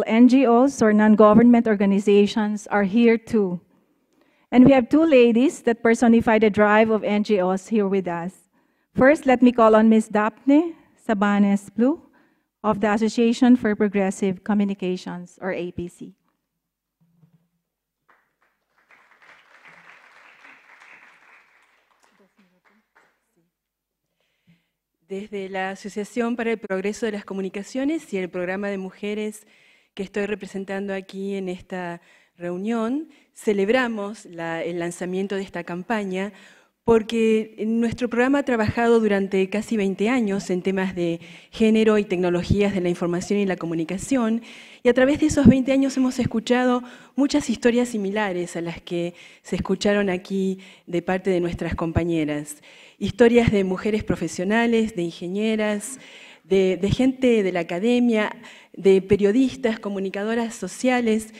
NGOs or non-government organizations are here too. And we have two ladies that personify the drive of NGOs here with us. First, let me call on Ms. Daphne Sabanes Blue of the Association for Progressive Communications, or APC. Desde la Asociación para el Progreso de las Comunicaciones y el Programa de Mujeres que estoy representando aquí en esta reunión, celebramos el lanzamiento de esta campaña porque nuestro programa ha trabajado durante casi 20 años en temas de género y tecnologías de la información y la comunicación, y a través de esos 20 años hemos escuchado muchas historias similares a las que se escucharon aquí de parte de nuestras compañeras. Historias de mujeres profesionales, de ingenieras, de, gente de la academia, de periodistas, comunicadoras sociales,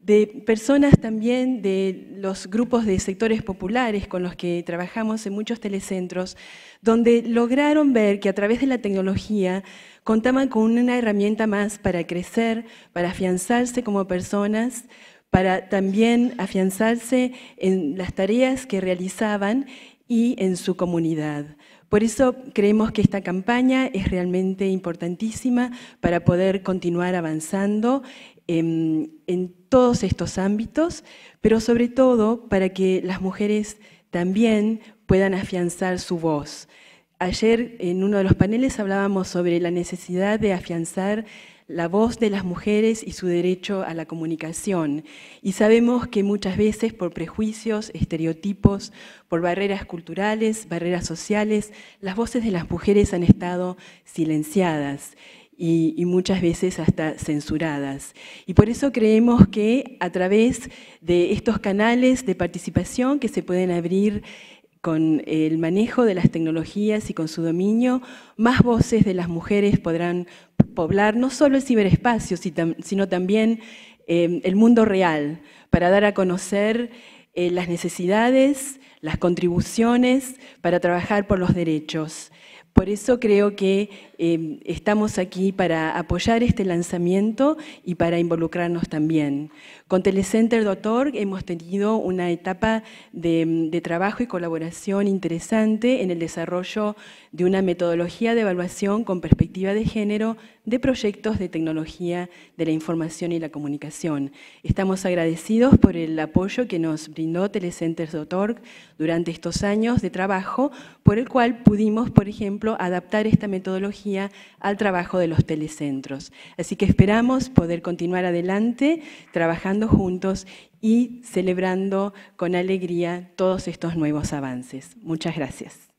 de personas también de los grupos de sectores populares con los que trabajamos en muchos telecentros, donde lograron ver que a través de la tecnología contaban con una herramienta más para crecer, para afianzarse como personas, para también afianzarse en las tareas que realizaban y en su comunidad. Por eso creemos que esta campaña es realmente importantísima para poder continuar avanzando em, en, todos estos ámbitos, pero sobre todo para que las mujeres también puedan afianzar su voz. Ayer en uno de los paneles hablábamos sobre la necesidad de afianzar la voz de las mujeres y su derecho a la comunicación. Y sabemos que muchas veces por prejuicios, estereotipos, por barreras culturales, barreras sociales, las voces de las mujeres han estado silenciadas. Y, muchas veces hasta censuradas. Y por eso creemos que a través de estos canales de participación que se pueden abrir con el manejo de las tecnologías y con su dominio, más voces de las mujeres podrán poblar no solo el ciberespacio, sino también em, el mundo real, para dar a conocer eh, las necesidades, las contribuciones, para trabajar por los derechos. Por eso creo que em, estamos aquí para apoyar este lanzamiento y para involucrarnos también. Con telecenter.org hemos tenido una etapa de, em, de, trabajo y colaboración interesante en el desarrollo de una metodología de evaluación con perspectiva de género de proyectos de tecnología de la información y la comunicación. Estamos agradecidos por el apoyo que nos brindó telecenter.org durante estos años de trabajo, por el cual pudimos, por ejemplo, adaptar esta metodología al trabajo de los telecentros. Así que esperamos poder continuar adelante trabajando juntos y celebrando con alegría todos estos nuevos avances. Muchas gracias.